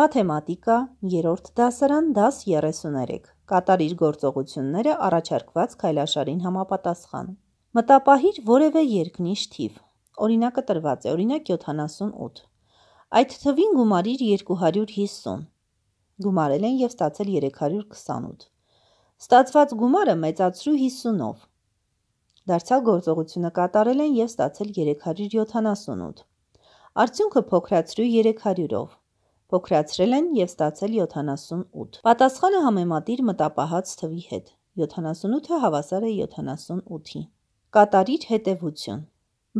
Մաթեմատիկա, երորդ դասարան, դաս 33։ Կատարիր գործողությունները առաջարկված քայլաշարին համապատասխան։ Մտապահիր որևէ երկնիշ թիվ։ Օրինակը տրված է, օրինակ 78։ Այդ թվին գումարիր 250։ Գումարել են եւ ստացել 328։ Ստացված գումարը մեծացրու 50-ով։ Դարձյալ գործողությունը կատարել են եւ ստացել 378։ Արդյունքը փոքրացրու 300-ով Փոքրացրել են եւ ստացել 78։ Պատասխանը համեմատիր մտապահած թվի հետ։ 78-ը հավասար է 78-ի։ Կատարիր հետևություն։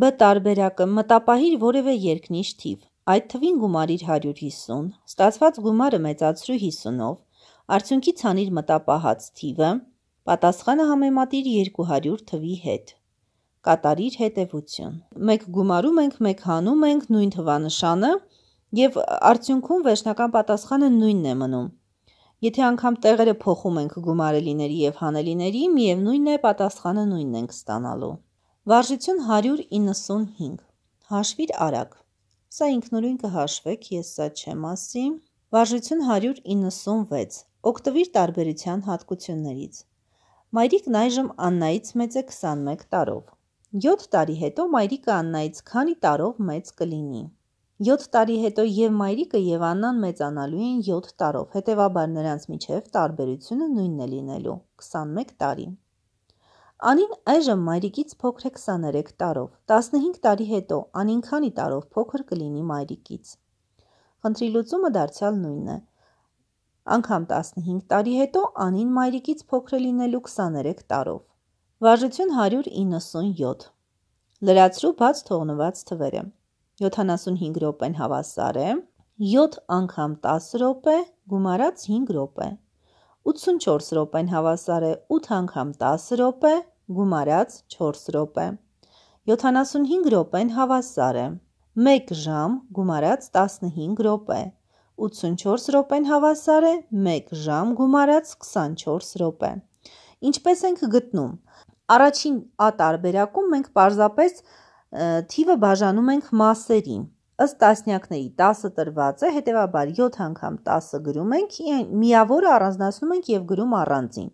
Բ տարբերակը մտապահիր որևէ երկնիշ թիվ։ Այդ թվին գումարիր 150, ստացված գումարը մեծացրու 50-ով, արդյունքի ցանիր մտապահած թիվը, պատասխանը համեմատիր 200 թվի հետ։ Կատարիր հետևություն։ Մեկ գումարում ենք, մեկ հանում ենք նույն թվանշանը, եւ արդյունքում վերջնական պատասխանը նույնն է մնում։ Եթե անգամ տեղերը փոխում ենք գումարելիների եւ հանելիների, միևնույնն է պատասխանը նույնն ենք ստանալու։ Վարժություն 195։ Հաշվիր արագ։ Սա ինքնուրույն կհաշվեք, ես սա չեմ ասի։ Վարժություն 196։ Օգտվիր տարբերության հատկություններից։ Մայրիկն այժմ Աննայից մեծ է 21 տարով։ 7 տարի հետո մայրիկը Աննայից քանի տարով մեծ կլինի։ 7 տարի հետո եւ Մայրիկը եւ Աննան մեծանալու են 7 տարով, հետեւաբար նրանց միջև տարբերությունը նույնն է լինելու՝ 21 տարի։ Անին այժմ Մայրիկից փոքր է 23 տարով։ 15 տարի հետո Անին քանի տարով փոքր կլինի Մայրիկից։ Խնդրի լուծումը դարձյալ նույնն է։ Անկամ 15 տարի հետո Անին Մայրիկից փոքր է լինելու 23 տարով։ Վարժություն 197։ Լրացրու բաց թողնված թվերը։ 75 րոպեն հավասար է 7 անգամ 10 րոպե գումարած 5 րոպե 84 րոպեն հավասար է 8 անգամ 10 րոպե գումարած 4 րոպե 75 րոպեն հավասար է 1 ժամ գումարած 15 րոպե 84 րոպեն հավասար է 1 ժամ գումարած 24 րոպե Ինչպես ենք գտնում Առաջին ա տարբերակում մենք պարզապես թիվը բաժանում ենք մասերի։ Ըստ տասնյակների 10 տրված է, հետևաբար 7 անգամ 10 գրում ենք, միավորը առանձնացնում ենք եւ գրում առանձին։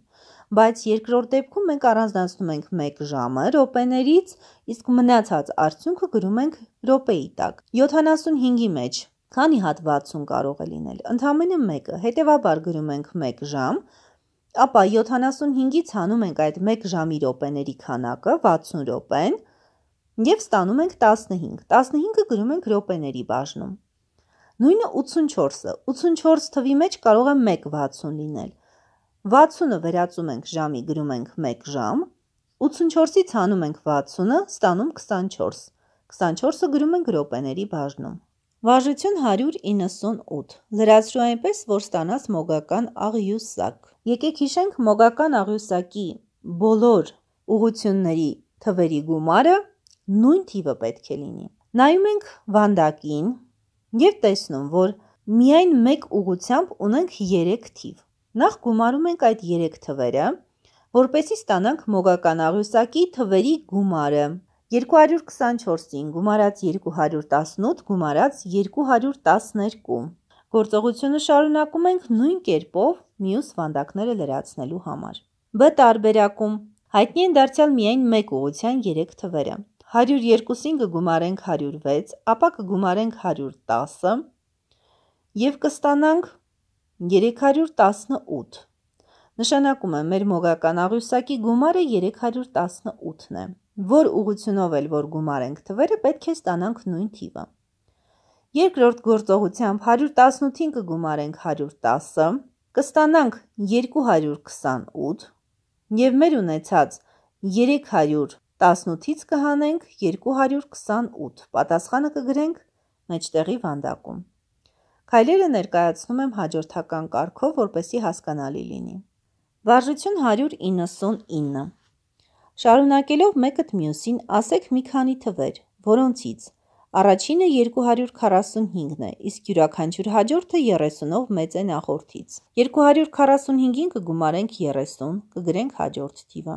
Բայց երկրորդ դեպքում մենք առանձնացնում ենք 1 ժամը րոպեներից, իսկ մնացած արդյունքը գրում ենք րոպեի տակ։ 75-ի մեջ քանի հատվածում կարող է լինել։ Ընդամենը 1-ը, հետևաբար գրում ենք 1 ժամ, ապա 75-ից հանում ենք այդ 1 ժամի րոպեների քանակը 60 րոպեն, 1 եւ ստանում ենք 15։ 15-ը գրում ենք րոպեների բաժնում։ Նույնը 84-ը։ 84 թվի մեջ կարող է 1.60 լինել։ 60-ը վերածում ենք ժամի, գրում ենք 1 ժամ։ 84-ից հանում ենք 60-ը, ստանում 24։ 24-ը գրում ենք րոպեների բաժնում։ Վարժություն 198։ Լրացրու այնպես, որ ստանաս մոգական աղյուսակ։ Եկեք հիշենք մոգական աղյուսակի բոլոր ուղությունների թվերի գումարը 1 նույն թիվը պետք է լինի։ Նայում ենք վանդակին եւ տեսնում, որ միայն մեկ ուղությամբ ունենք 3 թիվ։ Նախ գումարում ենք այդ 3 թվերը, որպեսզի ստանանք մոգական աղյուսակի թվերի գումարը։ 224-ին գումարած 218 գումարած 212 Գործողությունը շարունակում ենք նույն կերպով մյուս վանդակները լրացնելու համար։ Բ տարբերակում հայտնի են դարձյալ միայն մեկ ուղության երեք թվերը։ 102-ին հա- կգումարենք 106, հա- ապա կգումարենք 110-ը հա- և կստանանք 318։ Նշանակում է, մեր մոգական աղյուսակի գումարը 318-ն է։ Որ ուղությունով էլ, որ գումարենք թվերը, պետք է ստանանք նույն թիվը։ Երկրորդ գործողությամբ 118-ին կգումարենք 110-ը, կստանանք 228 և մեր ունեցած 300 18-ից կհանենք 228, պատասխանը կգրենք մեջտեղի վանդակում։ Քայլերը ներկայացնում եմ հաջորդական կարգով, որպեսի հասկանալի լինի։ Վարժություն 199։ Շարունակելով մեկըտ մյուսին, ասեք մի քանի թվեր, որոնցից Առաջինը 245-ն է, իսկ յուրաքանչյուր հաջորդը 30-ով մեծ է նախորդից։ 245-ին կգումարենք 30, կգրենք հաջորդ թիվը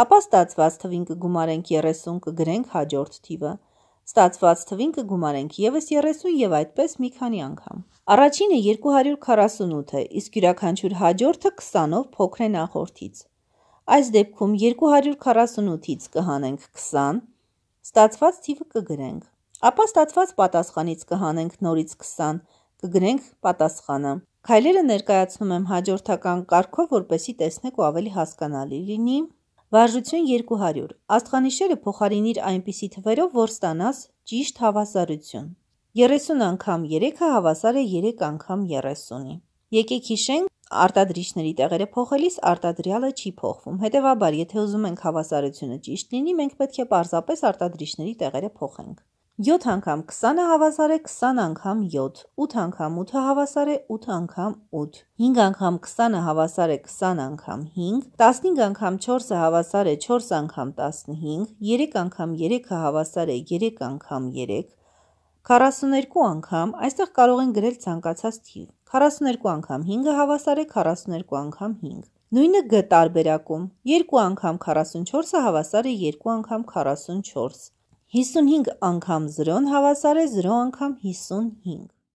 ապա ստացված թվին կգումարենք 30 կգրենք հաջորդ թիվը։ Ստացված թվին կգումարենք եւս 30 եւ այդպես մի քանի անգամ։ Առաջինը 248 է, իսկ յուրաքանչյուր հաջորդը 20-ով փոքր է նախորդից։ Այս դեպքում 248-ից կհանենք 20, ստացված թիվը կգրենք։ Ապա ստացված պատասխանից կհանենք նորից 20, կգրենք պատասխանը։ Քայլերը ներկայացնում եմ հաջորդական կարգով, որպեսի տեսնեք ու ավելի հասկանալի լինի։ Վարժություն 200 Աստխանիշերը փոխարինիր այնպիսի թվերով, որ ստանաս ճիշտ հավասարություն։ 30 անգամ 3-ը հավասար է 3 անգամ 30-ի։ Եկեք հիշենք, արտադրիչների տեղերը փոխելիս արտադրյալը չի փոխվում։ Հետևաբար, եթե ուզում ենք հավասարությունը ճիշտ լինի, մենք պետք է պարզապես արտադրիչների տեղերը փոխենք։ 7 անգամ 20-ը հավասար է 20 անգամ 7, 8 անգամ 8-ը հավասար է 8 անգամ 8, 5 անգամ 20-ը հավասար է 20 անգամ 5, 15 անգամ 4-ը հավասար է 4 անգամ 15, 3 անգամ 3-ը հավասար է 3 անգամ 3, 42 անգամ, այստեղ կարող են գրել ցանկացած թիվ։ 42 անգամ 5-ը հավասար է 42 անգամ 5։ Նույնը G տարբերակում 2 անգամ 44-ը հավասար է 2 անգամ 44։ 55 անգամ 0 հավասար է 0 անգամ 55։